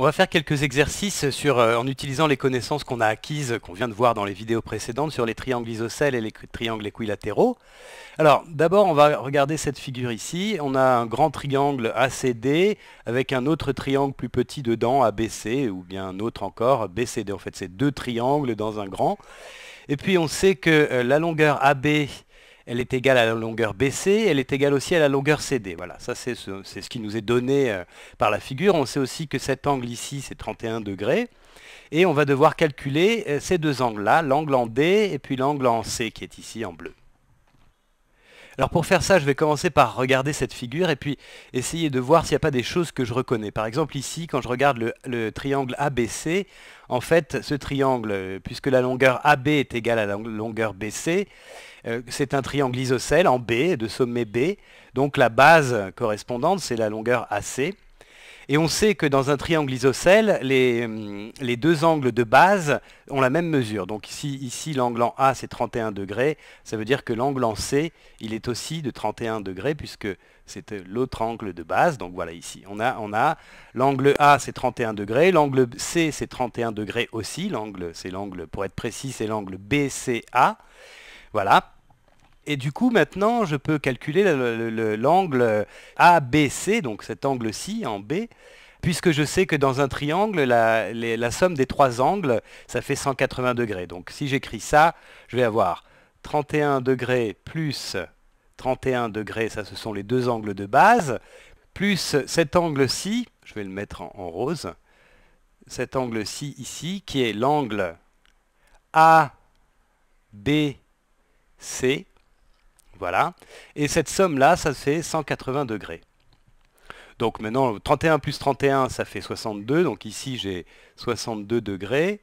On va faire quelques exercices sur, euh, en utilisant les connaissances qu'on a acquises, qu'on vient de voir dans les vidéos précédentes, sur les triangles isocèles et les triangles équilatéraux. Alors, d'abord, on va regarder cette figure ici. On a un grand triangle ACD avec un autre triangle plus petit dedans, ABC, ou bien un autre encore, BCD. En fait, c'est deux triangles dans un grand. Et puis, on sait que euh, la longueur AB elle est égale à la longueur BC, elle est égale aussi à la longueur CD. Voilà, ça c'est ce, qui nous est donné euh, par la figure. On sait aussi que cet angle ici, c'est 31 degrés. Et on va devoir calculer euh, ces deux angles-là, l'angle en D et puis l'angle en C qui est ici en bleu. Alors pour faire ça, je vais commencer par regarder cette figure et puis essayer de voir s'il n'y a pas des choses que je reconnais. Par exemple ici, quand je regarde le, triangle ABC, en fait, ce triangle, euh, puisque la longueur AB est égale à la longueur BC, euh, c'est un triangle isocèle en B, de sommet B. Donc la base correspondante, c'est la longueur AC. Et on sait que dans un triangle isocèle, les, hum, les deux angles de base ont la même mesure. Donc ici, ici l'angle en A, c'est 31 degrés. Ça veut dire que l'angle en C, il est aussi de 31 degrés, puisque c'est euh, l'autre angle de base. Donc voilà, ici, on a, on a l'angle A, c'est 31 degrés. L'angle C, c'est 31 degrés aussi. L'angle, c'est l'angle, pour être précis, c'est l'angle BCA. Voilà. Et du coup, maintenant, je peux calculer l'angle ABC, donc cet angle-ci en B, puisque je sais que dans un triangle, la, somme des trois angles, ça fait 180 degrés. Donc si j'écris ça, je vais avoir 31 degrés plus 31 degrés, ça ce sont les deux angles de base, plus cet angle-ci, je vais le mettre en, en rose, cet angle-ci ici, qui est l'angle ABC, voilà. Et cette somme-là, ça fait 180 degrés. Donc maintenant, 31 plus 31, ça fait 62. Donc ici, j'ai 62 degrés.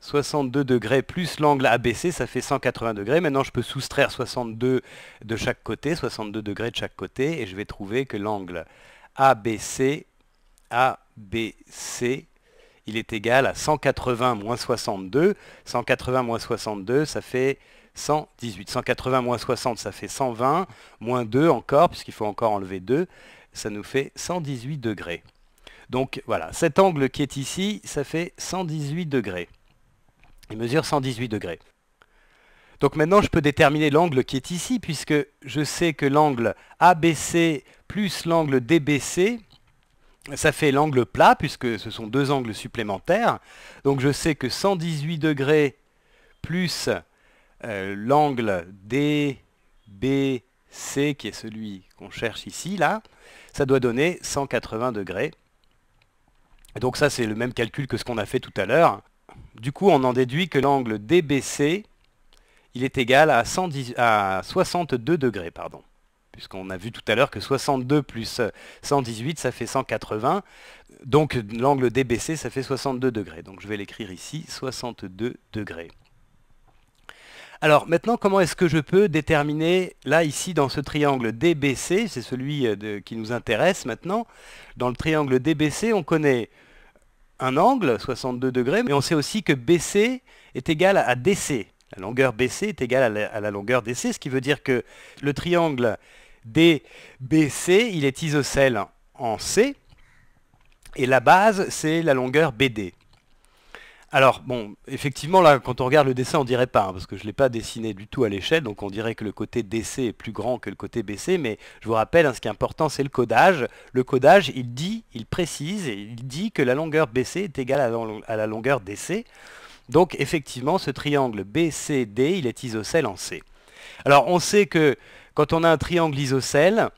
62 degrés plus l'angle ABC, ça fait 180 degrés. Maintenant, je peux soustraire 62 de chaque côté, 62 degrés de chaque côté, et je vais trouver que l'angle ABC, ABC, il est égal à 180 moins 62. 180 moins 62, ça fait 118. 180 moins 60, ça fait 120, moins 2 encore, puisqu'il faut encore enlever 2, ça nous fait 118 degrés. Donc voilà, cet angle qui est ici, ça fait 118 degrés. Il mesure 118 degrés. Donc maintenant, je peux déterminer l'angle qui est ici, puisque je sais que l'angle ABC plus l'angle DBC, ça fait l'angle plat, puisque ce sont deux angles supplémentaires. Donc je sais que 118 degrés plus euh, l'angle DBC, qui est celui qu'on cherche ici, là, ça doit donner 180 degrés. donc ça, c'est le même calcul que ce qu'on a fait tout à l'heure. Du coup, on en déduit que l'angle DBC, il est égal à, à 62 degrés, pardon. Puisqu'on a vu tout à l'heure que 62 plus 118, ça fait 180. Donc l'angle DBC, ça fait 62 degrés. Donc je vais l'écrire ici, 62 degrés. Alors maintenant, comment est-ce que je peux déterminer, là, ici, dans ce triangle DBC, c'est celui euh, qui nous intéresse maintenant, dans le triangle DBC, on connaît un angle, 62 degrés, mais on sait aussi que BC est égal à DC. La longueur BC est égale à la, à la longueur DC, ce qui veut dire que le triangle DBC, il est isocèle en C, et la base, c'est la longueur BD. Alors, bon, effectivement, là, quand on regarde le dessin, on dirait pas, hein, parce que je ne l'ai pas dessiné du tout à l'échelle, donc on dirait que le côté DC est plus grand que le côté BC, mais je vous rappelle, hein, ce qui est important, c'est le codage. Le codage, il dit, il précise, il dit que la longueur BC est égale à, à la longueur DC. Donc, effectivement, ce triangle BCD, il est isocèle en C. Alors, on sait que quand on a un triangle isocèle,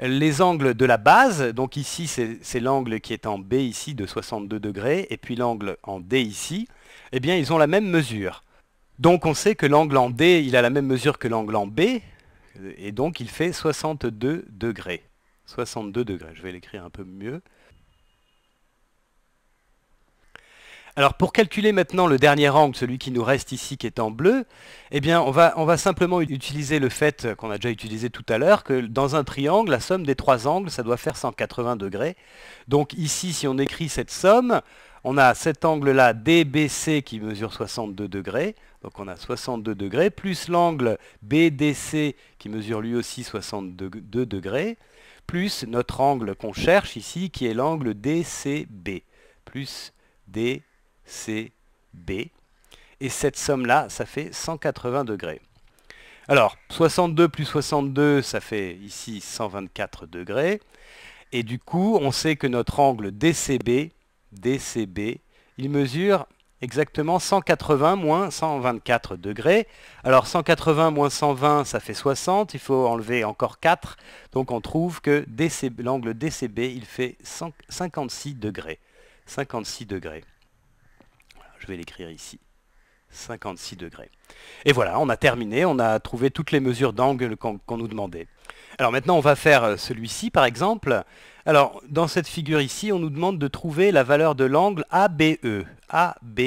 les angles de la base, donc ici c'est l'angle qui est en B ici de 62 degrés, et puis l'angle en D ici, eh bien ils ont la même mesure. Donc on sait que l'angle en D, il a la même mesure que l'angle en B, et donc il fait 62 degrés. 62 degrés, je vais l'écrire un peu mieux. Alors pour calculer maintenant le dernier angle, celui qui nous reste ici qui est en bleu, eh bien on va, on va simplement utiliser le fait qu'on a déjà utilisé tout à l'heure, que dans un triangle, la somme des trois angles, ça doit faire 180 degrés. Donc ici, si on écrit cette somme, on a cet angle-là, DBC, qui mesure 62 degrés. Donc on a 62 degrés, plus l'angle BDC, qui mesure lui aussi 62 degrés, plus notre angle qu'on cherche ici, qui est l'angle DCB, plus D B Et cette somme-là, ça fait 180 degrés. Alors, 62 plus 62, ça fait ici 124 degrés. Et du coup, on sait que notre angle DCB, DCB, il mesure exactement 180 moins 124 degrés. Alors 180 moins 120, ça fait 60, il faut enlever encore 4. Donc on trouve que l'angle DCB, il fait 56 degrés. 56 degrés je vais l'écrire ici, 56 degrés. Et voilà, on a terminé, on a trouvé toutes les mesures d'angle qu'on nous demandait. Alors maintenant, on va faire euh, celui-ci, par exemple. Alors, dans cette figure ici, on nous demande de trouver la valeur de l'angle ABE. ABE.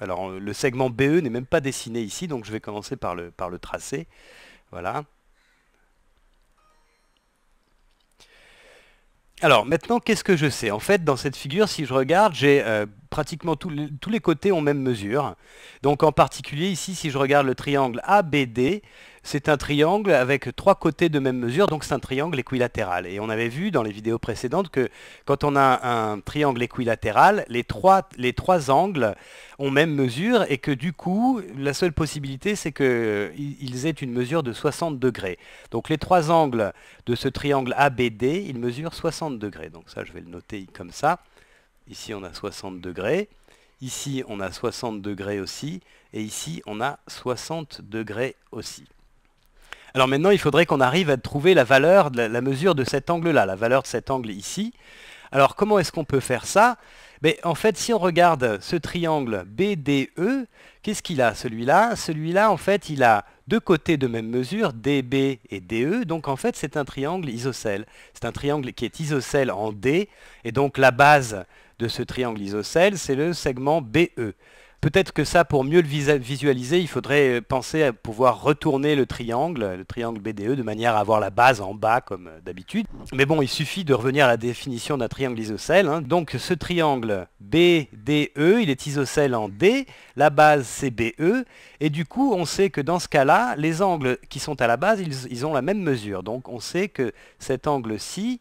Alors, euh, le segment BE n'est même pas dessiné ici, donc je vais commencer par le, par le Voilà. Alors maintenant, qu'est-ce que je sais En fait, dans cette figure, si je regarde, j'ai euh, pratiquement tous les côtés ont même mesure. Donc en particulier ici, si je regarde le triangle ABD, c'est un triangle avec trois côtés de même mesure, donc c'est un triangle équilatéral. Et on avait vu dans les vidéos précédentes que quand on a un triangle équilatéral, les trois, les trois angles ont même mesure et que du coup, la seule possibilité, c'est qu'ils aient une mesure de 60 degrés. Donc les trois angles de ce triangle ABD, ils mesurent 60 degrés. Donc ça, je vais le noter comme ça. Ici, on a 60 degrés. Ici, on a 60 degrés aussi. Et ici, on a 60 degrés aussi. Alors maintenant, il faudrait qu'on arrive à trouver la valeur, la, mesure de cet angle-là, la valeur de cet angle ici. Alors comment est-ce qu'on peut faire ça Mais ben, En fait, si on regarde ce triangle BDE, qu'est-ce qu'il a celui-là Celui-là, en fait, il a deux côtés de même mesure, DB et DE, donc en fait, c'est un triangle isocèle. C'est un triangle qui est isocèle en D, et donc la base de ce triangle isocèle, c'est le segment BE. Peut-être que ça, pour mieux le visualiser, il faudrait euh, penser à pouvoir retourner le triangle, le triangle BDE, de manière à avoir la base en bas comme euh, d'habitude. Mais bon, il suffit de revenir à la définition d'un triangle isocèle. Hein. Donc ce triangle BDE, il est isocèle en D, la base c'est BE, et du coup on sait que dans ce cas-là, les angles qui sont à la base, ils ont la même mesure. Donc on sait que cet angle-ci,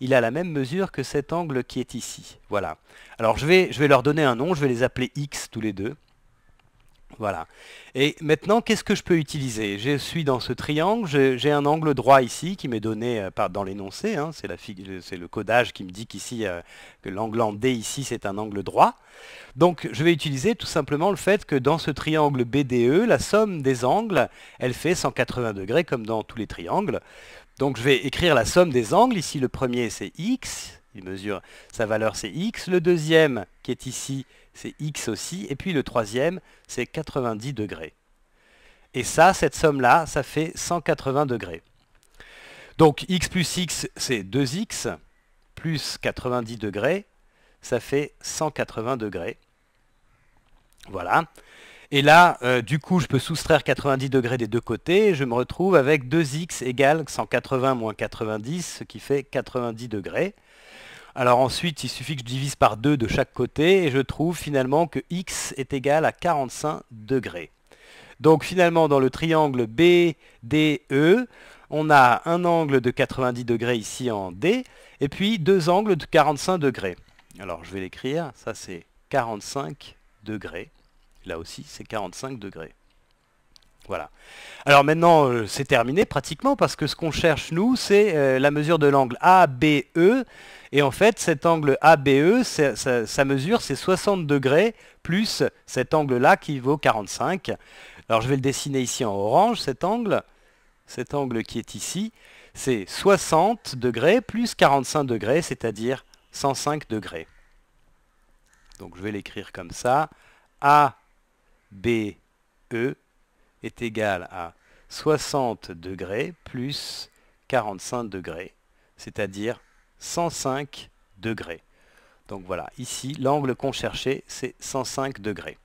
il a la même mesure que cet angle qui est ici. Voilà. Alors je vais, je vais leur donner un nom, je vais les appeler X tous les deux. Voilà. Et maintenant, qu'est-ce que je peux utiliser Je suis dans ce triangle, j'ai un angle droit ici qui m'est donné euh, dans l'énoncé, hein, euh, c'est le codage qui me dit qu'ici, euh, que l'angle en D ici, c'est un angle droit. Donc je vais utiliser tout simplement le fait que dans ce triangle BDE, la somme des angles, elle fait 180 degrés comme dans tous les triangles. Donc je vais écrire la somme des angles. Ici, le premier, c'est x. Il mesure sa valeur, c'est x. Le deuxième, qui est ici, c'est x aussi. Et puis le troisième, c'est 90 degrés. Et ça, cette somme-là, ça fait 180 degrés. Donc x plus x, c'est 2x, plus 90 degrés, ça fait 180 degrés. Voilà. Et là, euh, du coup, je peux soustraire 90 degrés des deux côtés, et je me retrouve avec 2x égale 180 moins 90, ce qui fait 90 degrés. Alors ensuite, il suffit que je divise par 2 de chaque côté, et je trouve finalement que x est égal à 45 degrés. Donc finalement, dans le triangle BDE, on a un angle de 90 degrés ici en D, et puis deux angles de 45 degrés. Alors je vais l'écrire, ça c'est 45 degrés. Là aussi, c'est 45 degrés. Voilà. Alors maintenant, euh, c'est terminé pratiquement parce que ce qu'on cherche, nous, c'est euh, la mesure de l'angle ABE. Et en fait, cet angle ABE, sa, mesure, c'est 60 degrés plus cet angle-là qui vaut 45. Alors je vais le dessiner ici en orange, cet angle. Cet angle qui est ici, c'est 60 degrés plus 45 degrés, c'est-à-dire 105 degrés. Donc je vais l'écrire comme ça. ABE BE est égal à 60 degrés plus 45 degrés, c'est-à-dire 105 degrés. Donc voilà, ici, l'angle qu'on cherchait, c'est 105 degrés.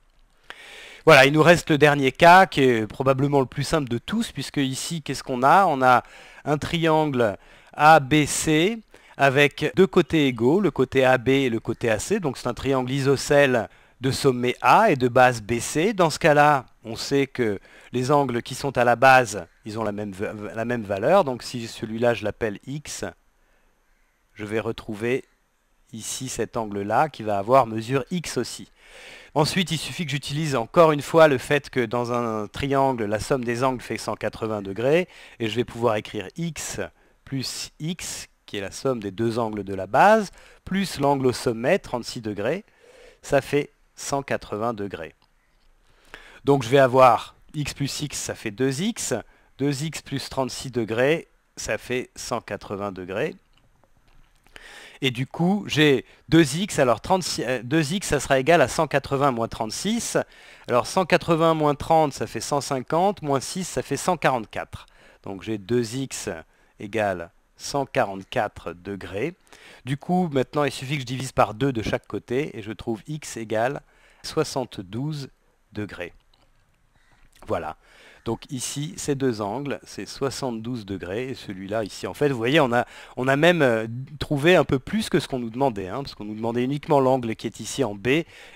Voilà, il nous reste le dernier cas, qui est probablement le plus simple de tous, puisque ici, qu'est-ce qu'on a On a un triangle ABC avec deux côtés égaux, le côté AB et le côté AC, donc c'est un triangle isocèle de sommet A et de base BC. Dans ce cas-là, on sait que les angles qui sont à la base, ils ont la même, la même valeur. Donc si celui-là, je l'appelle X, je vais retrouver ici cet angle-là qui va avoir mesure X aussi. Ensuite, il suffit que j'utilise encore une fois le fait que dans un triangle, la somme des angles fait 180 degrés, et je vais pouvoir écrire x plus x, qui est la somme des deux angles de la base, plus l'angle au sommet, 36 degrés, ça fait 180 degrés. Donc je vais avoir x plus x, ça fait 2x. 2x plus 36 degrés, ça fait 180 degrés. Et du coup, j'ai 2x, alors 2x, euh, ça sera égal à 180 moins 36. Alors 180 moins 30, ça fait 150, moins 6, ça fait 144. Donc j'ai 2x égale 144 degrés. Du coup, maintenant, il suffit que je divise par 2 de chaque côté et je trouve x égale 72 degrés. Voilà. Donc ici, ces deux angles, c'est 72 degrés, et celui-là ici, en fait, vous voyez, on a, on a même euh, trouvé un peu plus que ce qu'on nous demandait, hein, parce qu'on nous demandait uniquement l'angle qui est ici en B,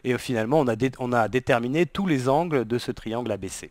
et finalement, on a, on a déterminé tous les angles de ce triangle ABC.